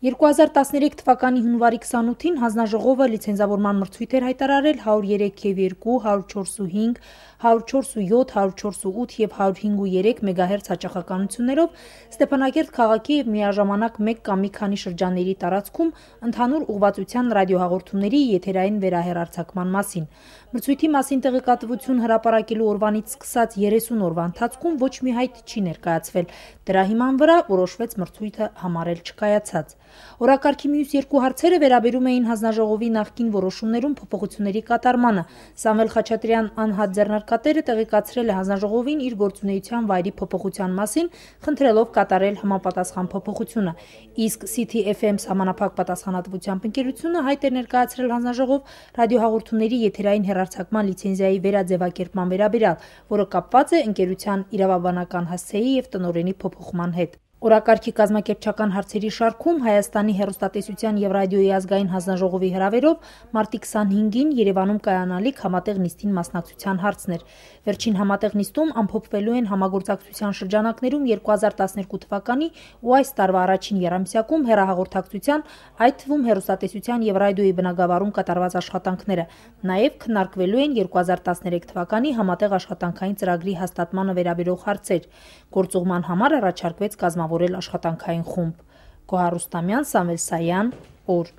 2013 թվականի հունվարի 28-ին հանձնաժողովը լիցենզավորման մրցույթ էր հայտարարել 103 KV2, 145, 147, 148 եւ 105.3 մեգահերց հաճախականություններով Ստեփանակերտ քաղաքի եւ միաժամանակ մեկ կամ մի քանի շրջանների տարածքում ընդհանուր ուղղվածության ռադիոհաղորդումների եթերային վերահեռարձակման մասին։ Մրցույթի մասին տեղեկատվություն հրապարակելու օրվանից սկսած 30 օրվա ընթացքում ոչ մի հայտ չի ներկայացվել։ Դրա հիման վրա որոշվեց մրցույթը համարել չկայացած։ Օրակարգի մյուս երկու հարցերը վերաբերում էին հանձնաժողովի նախկին որոշումներում փոփոխությունների կատարմանը։ Սամվել Խաչատրյան անհատ ձեռնարկատերը տեղեկացրել է հանձնաժողովին իր գործունեության վայրի փոփոխության մասին, խնդրելով կատարել համապատասխան փոփոխությունը։ Իսկ CTFM համանախապակ պատասխանատվությամբ ընկերությունը հայտ է ներկայացրել հանձնաժողով ռադիոհաղորդումների եթերային հեռարձակման լիցենզիայի վերաձևակերպման վերաբերյալ, որը կապված է ընկերության իրավաբանական հասցեի եւ տնօրենի փոփոխման հետ։ Օրակարգի կազմակերպչական հարցերի շարքում Հայաստանի հերոստատեսության եւ ռադիոյի ազգային հանձնաժողովի հրավերով մարտի 25-ին Երևանում կայանալիք համատեղ նիստին մասնակցության հարցներ։ Վերջին համատեղ նիստում ամփոփվելու են համագործակցության շրջանակներում 2012 թվականի ու այս տարվա առաջին երամսյակում հերահաղորդակցության, այդ թվում հերոստատեսության եւ ռադիոյի բնագավառում կատարված աշխատանքները։ Նաեւ քննարկվելու են 2013 թվականի համատեղ աշխատանքային ծրագրի հաստատմանը վերաբերող հարցեր։ Գործողման համար առաջարկվեց կազմակերպ պլանավորել աշխատանքային խումբ։ Գոհար Ռուստամյան, Սամվել Սայան, օր